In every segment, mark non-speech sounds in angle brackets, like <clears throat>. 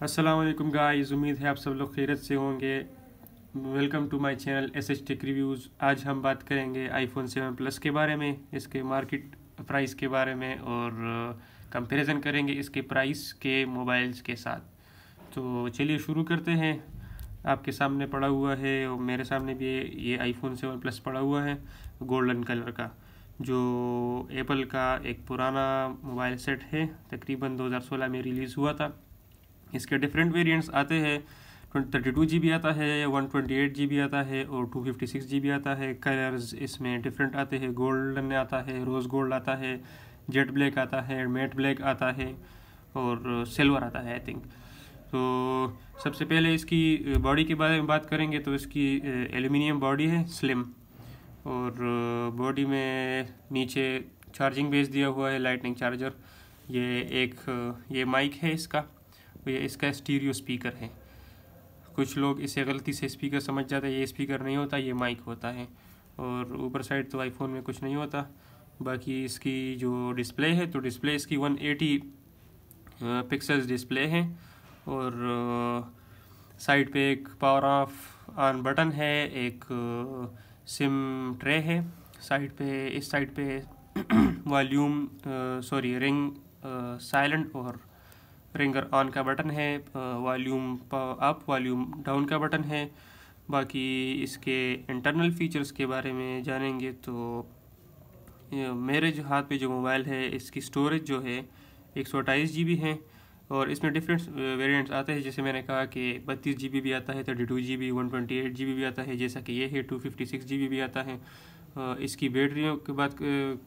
Aslam guys उम्मीद है आप सब लोग खैरत से होंगे welcome to my channel S H tech reviews आज हम बात करेंगे आईफोन 7 प्लस के बारे में इसके मार्केट प्राइस के बारे में और कंपैरिजन uh, करेंगे इसके प्राइस के मोबाइल्स के साथ तो चलिए शुरू करते हैं आपके सामने पड़ा हुआ है और मेरे सामने भी ये आईफोन सेवन प्लस पड़ा हुआ है गोल्डन कलर का जो एप्पल का एक पुराना मोबाइल सेट है तकरीबन 2016 में रिलीज़ हुआ था इसके डिफरेंट वेरिएंट्स आते हैं थर्टी टू जी बी आता है one twenty eight G B आता है और two fifty six G B आता है कलर्स इसमें डिफरेंट आते हैं गोल्डन आता है रोज़ गोल्ड आता है जेट ब्लैक आता है मेट ब्लैक आता है और सिल्वर आता है आई थिंक तो सबसे पहले इसकी बॉडी के बारे में बात करेंगे तो इसकी एल्युमिनियम बॉडी है स्लिम और बॉडी में नीचे चार्जिंग बेस दिया हुआ है लाइटनिंग चार्जर ये एक ये माइक है इसका ये इसका स्टीरियो स्पीकर है कुछ लोग इसे गलती से स्पीकर समझ जाते हैं ये स्पीकर नहीं होता ये माइक होता है और ऊपर साइड तो आईफोन में कुछ नहीं होता बाकी इसकी जो डिस्प्ले है तो डिस्प्ले इसकी 180 पिक्सल्स डिस्प्ले है और साइड पे एक पावर ऑफ ऑन बटन है एक सिम ट्रे है साइड पे इस साइड पे <clears throat> वॉल्यूम सॉरी रिंग साइलेंट और रिंगर ऑन का बटन है वॉल्यूम अप वॉल्यूम डाउन का बटन है बाकी इसके इंटरनल फीचर्स के बारे में जानेंगे तो मेरे जो हाथ पे जो मोबाइल है इसकी स्टोरेज जो है एक सौ अट्ठाईस जी बी है और इसमें डिफरेंट वेरिएंट्स uh, आते हैं जैसे मैंने कहा कि बत्तीस जी भी आता है thirty two G B one twenty eight G भी आता है जैसा कि ये है टू फिफ्टी सिक्स जी भी आता है इसकी बैटरियों की बात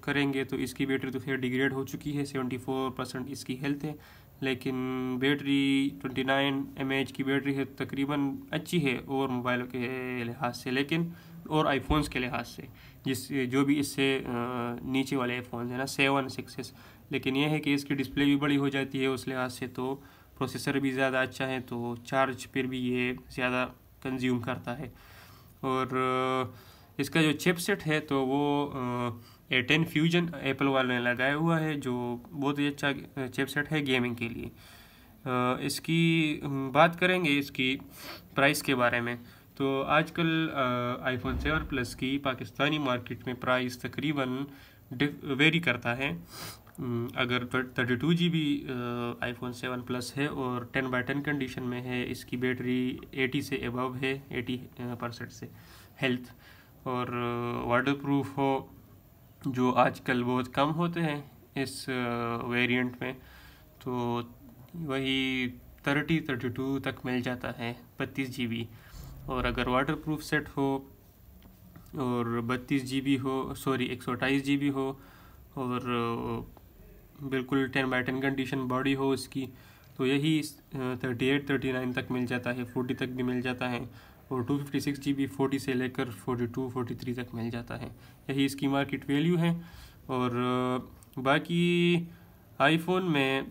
करेंगे तो इसकी बैटरी तो खैर डिग्रेड हो चुकी है सेवेंटी फोर परसेंट इसकी हेल्थ है लेकिन battery twenty nine M H की बैटरी है तकरीबन अच्छी है और मोबाइलों के लिहाज से लेकिन और आईफोन्स के लिहाज से जिस जो भी इससे नीचे वाले आईफोन है ना सेवन सिक्स लेकिन यह है कि इसकी डिस्प्ले भी बड़ी हो जाती है उस लिहाज से तो प्रोसेसर भी ज़्यादा अच्छा है तो चार्ज पर भी ये ज़्यादा कंज्यूम करता है और इसका जो चिपसेट है तो वो ए टेन फ्यूजन एप्पल वाले ने लगाया हुआ है जो बहुत ही अच्छा चिपसेट है गेमिंग के लिए इसकी बात करेंगे इसकी प्राइस के बारे में तो आजकल आईफोन सेवन प्लस की पाकिस्तानी मार्केट में प्राइस तकरीबन वेरी करता है अगर thirty two G B iPhone seven plus है और टेन बाई टेन कंडीशन में है इसकी बैटरी एटी से एबव है एटी परसेंट से हेल्थ और वाटर प्रूफ हो जो आजकल बहुत कम होते हैं इस वेरिएंट में तो वही थर्टी थर्टी टू तक मिल जाता है बत्तीस जी बी और अगर वाटर प्रूफ सेट हो और बत्तीस जी हो सॉरी एक सौ हो और बिल्कुल ten by ten condition body हो उसकी तो यही थर्टी एट थर्टी नाइन तक मिल जाता है फोर्टी तक भी मिल जाता है और two fifty six G B forty से लेकर फोर्टी टू फोर्टी थ्री तक मिल जाता है यही इसकी मार्केट वैल्यू है और बाकी आईफोन में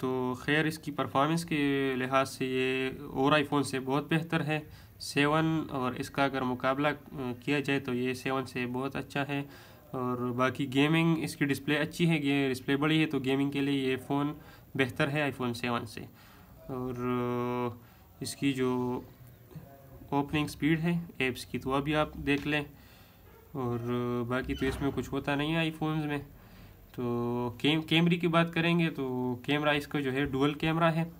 तो खैर इसकी परफॉर्मेंस के लिहाज से ये और आईफोन से बहुत बेहतर है सेवन और इसका अगर मुकाबला किया जाए तो ये सेवन से बहुत अच्छा है और बाकी गेमिंग इसकी डिस्प्ले अच्छी है ये डिस्प्ले बड़ी है तो गेमिंग के लिए ये फ़ोन बेहतर है आईफोन सेवन से और इसकी जो ओपनिंग स्पीड है ऐप्स की तो अभी आप देख लें और बाकी तो इसमें कुछ होता नहीं है आईफोन्स में तो कैमरे की बात करेंगे तो कैमरा इसका जो है डुअल कैमरा है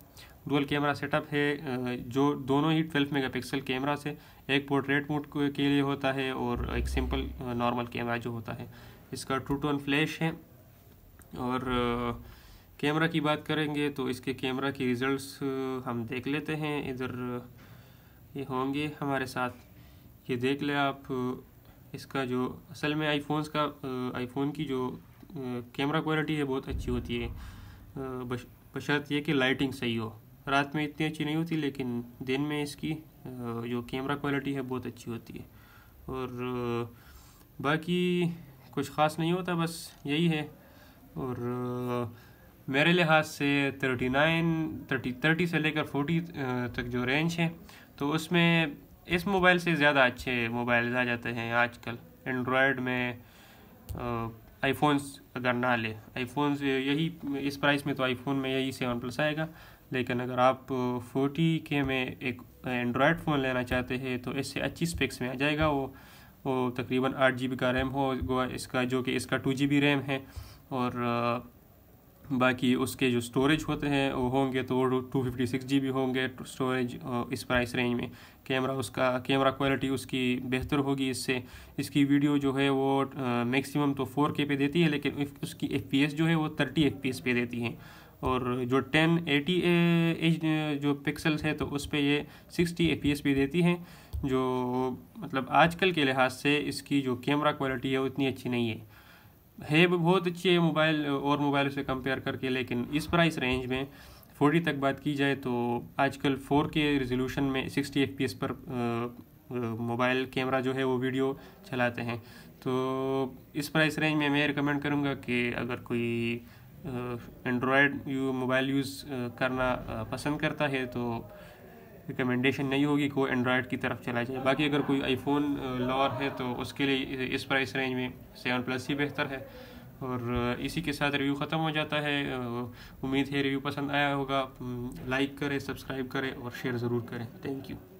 डुअल कैमरा सेटअप है जो दोनों ही 12 मेगापिक्सल कैमरा से एक पोर्ट्रेट मोड के लिए होता है और एक सिंपल नॉर्मल कैमरा जो होता है इसका टू टोन फ्लैश है और कैमरा की बात करेंगे तो इसके कैमरा की रिजल्ट्स हम देख लेते हैं इधर ये होंगे हमारे साथ ये देख लें आप इसका जो असल में आईफोन्स का आईफोन की जो कैमरा क्वालिटी है बहुत अच्छी होती है बशर्त ये कि लाइटिंग सही हो रात में इतनी अच्छी नहीं होती लेकिन दिन में इसकी जो कैमरा क्वालिटी है बहुत अच्छी होती है और बाकी कुछ ख़ास नहीं होता बस यही है और मेरे लिहाज से थर्टी नाइन थर्टी थर्टी से लेकर फोटी तक जो रेंज है तो उसमें इस मोबाइल से ज़्यादा अच्छे मोबाइल आ जाते हैं आजकल एंड्रॉयड में आईफोन्स अगर ना ले आईफोन्स यही इस प्राइस में तो आईफोन में यही सेवन प्लस आएगा लेकिन अगर आप फोर्टी के में एक एंड्रॉयड फ़ोन लेना चाहते हैं तो इससे अच्छी स्पेक्स में आ जाएगा वो वो तकरीबन आठ जी का रैम हो इसका जो कि इसका टू जी रैम है और बाकी उसके जो स्टोरेज होते हैं वो होंगे तो वो टू फिफ्टी सिक्स जी होंगे स्टोरेज इस प्राइस रेंज में कैमरा उसका कैमरा क्वालिटी उसकी बेहतर होगी इससे इसकी वीडियो जो है वो मैक्सिमम तो फोर के पे देती है लेकिन उसकी एफ पी एस जो है वो थर्टी एफ पी एस पे देती है और जो टेन एटी एच जो पिक्सल्स है तो उस पर ये सिक्सटी एफ भी देती है जो मतलब आजकल के लिहाज से इसकी जो कैमरा क्वालिटी है उतनी अच्छी नहीं है है बहुत अच्छी है मोबाइल और मोबाइल से कंपेयर करके लेकिन इस प्राइस रेंज में 40 तक बात की जाए तो आजकल 4K रेजोल्यूशन में 60 एस पर मोबाइल कैमरा जो है वो वीडियो चलाते हैं तो इस प्राइस रेंज में मैं रिकमेंड करूँगा कि अगर कोई एंड्रॉयड यू मोबाइल यूज़ करना पसंद करता है तो रिकमेंडेशन नहीं होगी कोई एंड्रॉयड की तरफ चला जाए बाकी अगर कोई आईफोन लॉर है तो उसके लिए इस प्राइस रेंज में सेवन प्लस ही बेहतर है और इसी के साथ रिव्यू ख़त्म हो जाता है उम्मीद है रिव्यू पसंद आया होगा लाइक करें सब्सक्राइब करें और शेयर ज़रूर करें थैंक यू